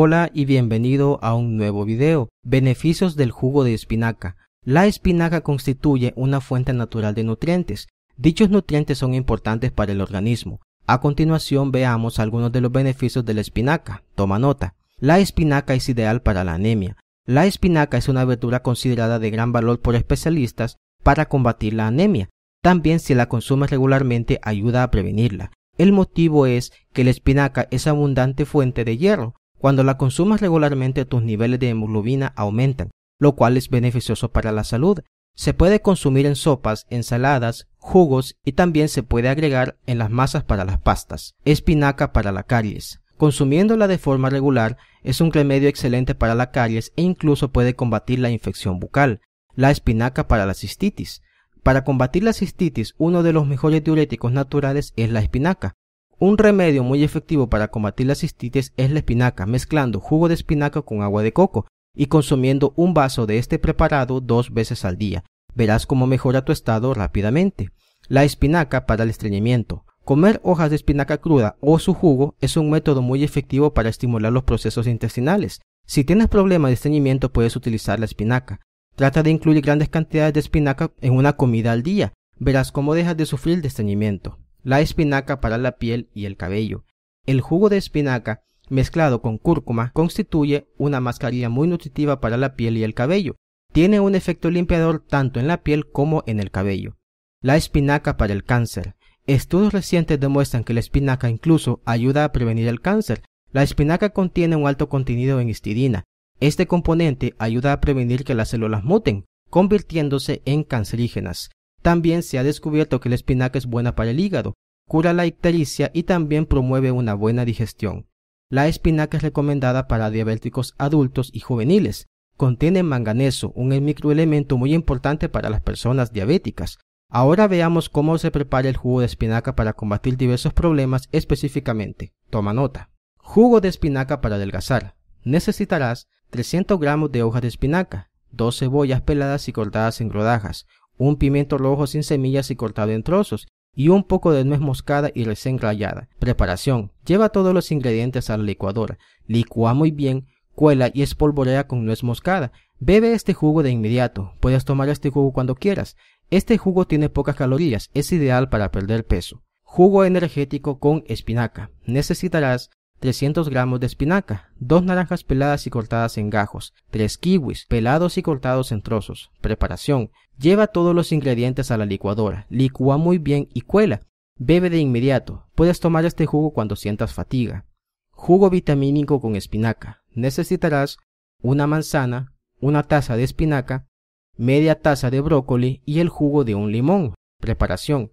Hola y bienvenido a un nuevo video. Beneficios del jugo de espinaca. La espinaca constituye una fuente natural de nutrientes. Dichos nutrientes son importantes para el organismo. A continuación veamos algunos de los beneficios de la espinaca. Toma nota. La espinaca es ideal para la anemia. La espinaca es una verdura considerada de gran valor por especialistas para combatir la anemia. También si la consumes regularmente ayuda a prevenirla. El motivo es que la espinaca es abundante fuente de hierro, cuando la consumas regularmente tus niveles de hemoglobina aumentan, lo cual es beneficioso para la salud. Se puede consumir en sopas, ensaladas, jugos y también se puede agregar en las masas para las pastas. Espinaca para la caries. Consumiéndola de forma regular es un remedio excelente para la caries e incluso puede combatir la infección bucal. La espinaca para la cistitis. Para combatir la cistitis, uno de los mejores diuréticos naturales es la espinaca. Un remedio muy efectivo para combatir la cistitis es la espinaca, mezclando jugo de espinaca con agua de coco y consumiendo un vaso de este preparado dos veces al día. Verás cómo mejora tu estado rápidamente. La espinaca para el estreñimiento. Comer hojas de espinaca cruda o su jugo es un método muy efectivo para estimular los procesos intestinales. Si tienes problemas de estreñimiento puedes utilizar la espinaca. Trata de incluir grandes cantidades de espinaca en una comida al día. Verás cómo dejas de sufrir de estreñimiento la espinaca para la piel y el cabello. El jugo de espinaca mezclado con cúrcuma constituye una mascarilla muy nutritiva para la piel y el cabello. Tiene un efecto limpiador tanto en la piel como en el cabello. La espinaca para el cáncer. Estudios recientes demuestran que la espinaca incluso ayuda a prevenir el cáncer. La espinaca contiene un alto contenido en histidina. Este componente ayuda a prevenir que las células muten, convirtiéndose en cancerígenas. También se ha descubierto que la espinaca es buena para el hígado, cura la ictericia y también promueve una buena digestión. La espinaca es recomendada para diabéticos adultos y juveniles. Contiene manganeso, un microelemento muy importante para las personas diabéticas. Ahora veamos cómo se prepara el jugo de espinaca para combatir diversos problemas específicamente. Toma nota. Jugo de espinaca para adelgazar. Necesitarás 300 gramos de hojas de espinaca, 2 cebollas peladas y cortadas en rodajas, un pimiento rojo sin semillas y cortado en trozos, y un poco de nuez moscada y recién rallada. Preparación. Lleva todos los ingredientes a la licuadora. Licúa muy bien, cuela y espolvorea con nuez moscada. Bebe este jugo de inmediato. Puedes tomar este jugo cuando quieras. Este jugo tiene pocas calorías, es ideal para perder peso. Jugo energético con espinaca. Necesitarás 300 gramos de espinaca, 2 naranjas peladas y cortadas en gajos, 3 kiwis pelados y cortados en trozos. Preparación. Lleva todos los ingredientes a la licuadora, licúa muy bien y cuela. Bebe de inmediato. Puedes tomar este jugo cuando sientas fatiga. Jugo vitamínico con espinaca. Necesitarás una manzana, una taza de espinaca, media taza de brócoli y el jugo de un limón. Preparación.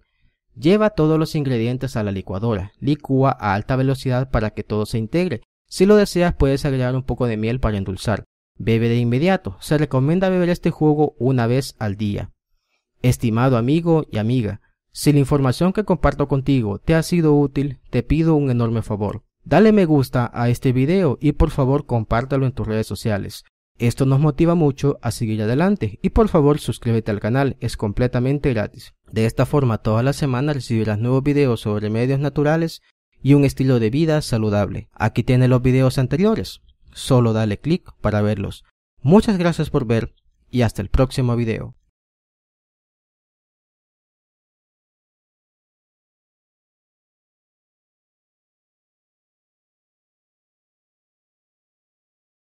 Lleva todos los ingredientes a la licuadora, licúa a alta velocidad para que todo se integre. Si lo deseas puedes agregar un poco de miel para endulzar. Bebe de inmediato, se recomienda beber este jugo una vez al día. Estimado amigo y amiga, si la información que comparto contigo te ha sido útil, te pido un enorme favor. Dale me gusta a este video y por favor compártelo en tus redes sociales. Esto nos motiva mucho a seguir adelante y por favor suscríbete al canal, es completamente gratis. De esta forma toda la semana recibirás nuevos videos sobre medios naturales y un estilo de vida saludable. Aquí tienes los videos anteriores, solo dale clic para verlos. Muchas gracias por ver y hasta el próximo video.